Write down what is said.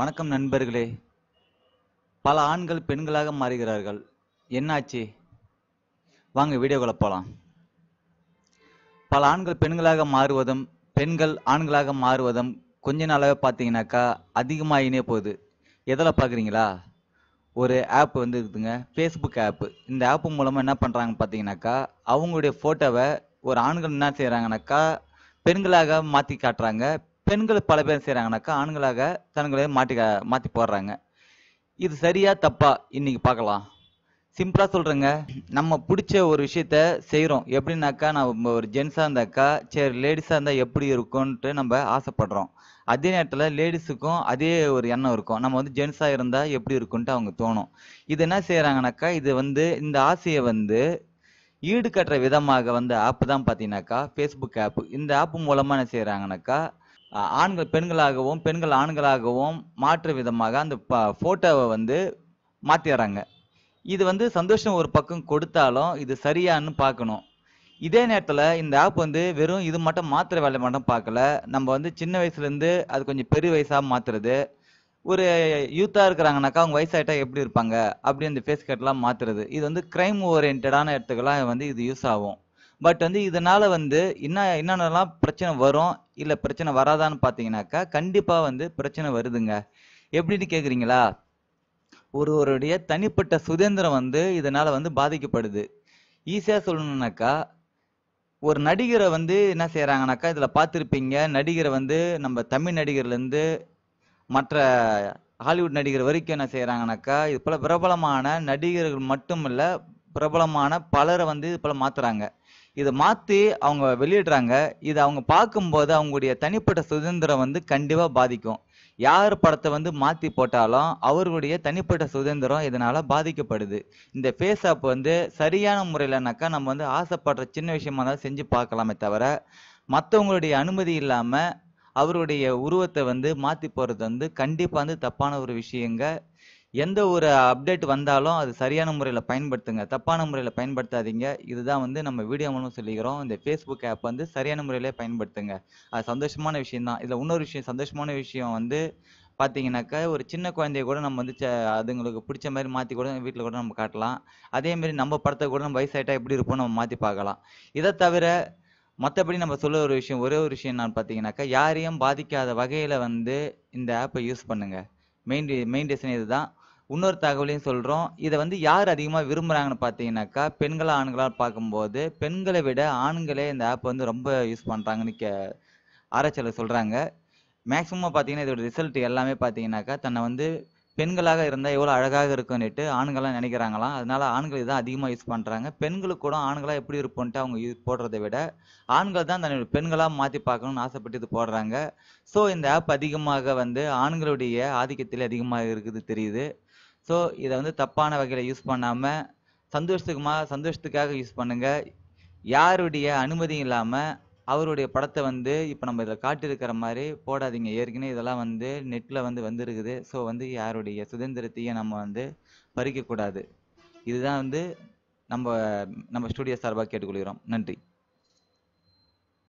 வணக்கம் நண்பர்களே பல ஆண்கள் பெண்களாக மாறுகிறார்கள் என்னாச்சு வாங்க வீடியோக்குள்ள போகலாம் பல ஆண்கள் பெண்களாக மாறுவதும் பெண்கள் ஆண்களாக மாறுவதும் கொஞ்ச நாளாகவே பார்த்தீங்கன்னாக்கா அதிகமாகினே போகுது எதில் பார்க்குறீங்களா ஒரு ஆப் வந்து இருக்குதுங்க ஃபேஸ்புக் ஆப்பு இந்த ஆப்பு மூலமாக என்ன பண்ணுறாங்க பார்த்தீங்கன்னாக்கா அவங்களுடைய ஃபோட்டோவை ஒரு ஆண்கள் என்ன செய்கிறாங்கனாக்கா பெண்களாக மாற்றி காட்டுறாங்க பெண்கள் பல பேர் செய்கிறாங்கனாக்கா ஆண்களாக தன்களை மாட்டி மாற்றி போடுறாங்க இது சரியா தப்பா இன்னைக்கு பார்க்கலாம் சிம்பிளா சொல்றேங்க நம்ம பிடிச்ச ஒரு விஷயத்த செய்கிறோம் எப்படின்னாக்கா நம்ம ஒரு ஜென்ஸாக இருந்தாக்கா சரி லேடிஸாக இருந்தால் எப்படி இருக்கும்ன்ட்டு நம்ம ஆசைப்படுறோம் அதே நேரத்தில் லேடிஸுக்கும் அதே ஒரு எண்ணம் இருக்கும் நம்ம வந்து ஜென்ஸாக இருந்தால் எப்படி இருக்கும்ன்ட்டு அவங்க தோணும் இது என்ன செய்கிறாங்கனாக்கா இது வந்து இந்த ஆசையை வந்து ஈடுகட்டுற விதமாக வந்த ஆப் தான் பார்த்தீங்கன்னாக்கா ஃபேஸ்புக் ஆப் இந்த ஆப் மூலமாக என்ன செய்கிறாங்கனாக்கா ஆண்கள் பெண்களாகவும் பெண்கள் ஆண்களாகவும் மாற்று விதமாக அந்த ப ஃபோட்டோவை வந்து மாற்றிடுறாங்க இது வந்து சந்தோஷம் ஒரு பக்கம் கொடுத்தாலும் இது சரியான்னு பார்க்கணும் இதே நேரத்தில் இந்த ஆப் வந்து வெறும் இது மட்டும் மாத்திர வேலை மட்டும் பார்க்கல நம்ம வந்து சின்ன வயசுலேருந்து அது கொஞ்சம் பெரிய வயசாக மாற்றுறது ஒரு யூத்தாக இருக்கிறாங்கனாக்கா அவங்க வயசாகிட்டா எப்படி இருப்பாங்க அப்படி அந்த ஃபேஸ் கட்லாம் மாற்றுறது இது வந்து க்ரைம் ஓரியன்டான இடத்துக்கெல்லாம் வந்து இது யூஸ் ஆகும் பட் வந்து இதனால வந்து என்ன என்னென்னலாம் பிரச்சனை வரும் இல்லை பிரச்சனை வராதான்னு பார்த்தீங்கன்னாக்கா கண்டிப்பாக வந்து பிரச்சனை வருதுங்க எப்படின்னு கேட்குறீங்களா ஒருவருடைய தனிப்பட்ட சுதந்திரம் வந்து இதனால் வந்து பாதிக்கப்படுது ஈஸியாக சொல்லணுன்னாக்கா ஒரு நடிகரை வந்து என்ன செய்கிறாங்கனாக்கா இதில் பார்த்துருப்பீங்க நடிகரை வந்து நம்ம தமிழ் நடிகர்லேருந்து மற்ற ஹாலிவுட் நடிகர் வரைக்கும் என்ன செய்கிறாங்கனாக்கா இது போல் பிரபலமான நடிகர்கள் மட்டும் இல்லை பிரபலமான பலரை வந்து இது போல் மாற்றுறாங்க இதை மாற்றி அவங்க வெளியிடுறாங்க இது அவங்க பார்க்கும்போது அவங்களுடைய தனிப்பட்ட சுதந்திரம் வந்து கண்டிப்பாக பாதிக்கும் யார் படத்தை வந்து மாற்றி போட்டாலும் அவர்களுடைய தனிப்பட்ட சுதந்திரம் இதனால் பாதிக்கப்படுது இந்த ஃபேஸ் வந்து சரியான முறையில்னாக்கா நம்ம வந்து ஆசைப்படுற சின்ன விஷயமா தான் செஞ்சு பார்க்கலாமே தவிர மற்றவங்களுடைய அனுமதி இல்லாமல் அவருடைய உருவத்தை வந்து மாற்றி போகிறது வந்து கண்டிப்பாக வந்து தப்பான ஒரு விஷயங்க எந்த ஒரு அப்டேட் வந்தாலும் அது சரியான முறையில் பயன்படுத்துங்க தப்பான முறையில் பயன்படுத்தாதீங்க இதுதான் வந்து நம்ம வீடியோ மூலம் சொல்லிக்கிறோம் இந்த ஃபேஸ்புக் ஆப் வந்து சரியான முறையில் பயன்படுத்துங்க அது சந்தோஷமான விஷயம் தான் இதில் இன்னொரு விஷயம் சந்தோஷமான விஷயம் வந்து பார்த்தீங்கன்னாக்கா ஒரு சின்ன குழந்தைய கூட நம்ம வந்து அதுங்களுக்கு பிடிச்ச மாதிரி மாற்றி கூட வீட்டில் கூட நம்ம காட்டலாம் அதேமாரி நம்ம படத்தை கூட நம்ம வயசாயிட்டா எப்படி இருப்போம்னு நம்ம மாற்றி பார்க்கலாம் இதை தவிர மற்றபடி நம்ம சொல்ல ஒரு விஷயம் ஒரே ஒரு விஷயம் என்னன்னு பார்த்தீங்கன்னாக்கா யாரையும் பாதிக்காத வகையில் வந்து இந்த ஆப்பை யூஸ் பண்ணுங்கள் மெயின் மெயின் இது இதுதான் இன்னொரு தகவலையும் சொல்கிறோம் இதை வந்து யார் அதிகமாக விரும்புகிறாங்கன்னு பார்த்தீங்கன்னாக்கா பெண்களை ஆண்களால் பார்க்கும்போது பெண்களை விட ஆண்களே இந்த ஆப் வந்து ரொம்ப யூஸ் பண்ணுறாங்கன்னு கே ஆராய்ச்சியில் சொல்கிறாங்க மேக்ஸிமம் பார்த்தீங்கன்னா இதோட ரிசல்ட் எல்லாமே பார்த்தீங்கன்னாக்கா தன்னை வந்து பெண்களாக இருந்தால் எவ்வளோ அழகாக இருக்குன்னுட்டு ஆண்களாம் நினைக்கிறாங்களாம் அதனால ஆண்கள் இதான் அதிகமாக யூஸ் பண்ணுறாங்க பெண்களுக்கு கூட ஆண்களாக எப்படி இருப்போன்ட்டு அவங்க யூஸ் போடுறதை விட ஆண்கள் தான் தன்னுடைய பெண்களாக மாற்றி பார்க்கணும்னு ஆசைப்பட்டு இது போடுறாங்க ஸோ இந்த ஆப் அதிகமாக வந்து ஆண்களுடைய ஆதிக்கத்தில் அதிகமாக இருக்குது தெரியுது ஸோ இதை வந்து தப்பான வகையில் யூஸ் பண்ணாமல் சந்தோஷத்துக்குமா சந்தோஷத்துக்காக யூஸ் பண்ணுங்கள் யாருடைய அனுமதி இல்லாமல் அவருடைய படத்தை வந்து இப்போ நம்ம இதில் காட்டியிருக்கிற மாதிரி போடாதீங்க ஏற்கனவே இதெல்லாம் வந்து நெட்டில் வந்து வந்துருக்குது ஸோ வந்து யாருடைய சுதந்திரத்தையும் நம்ம வந்து பறிக்கக்கூடாது இதுதான் வந்து நம்ம நம்ம ஸ்டூடியோ சார்பாக கேட்டுக்கொள்கிறோம் நன்றி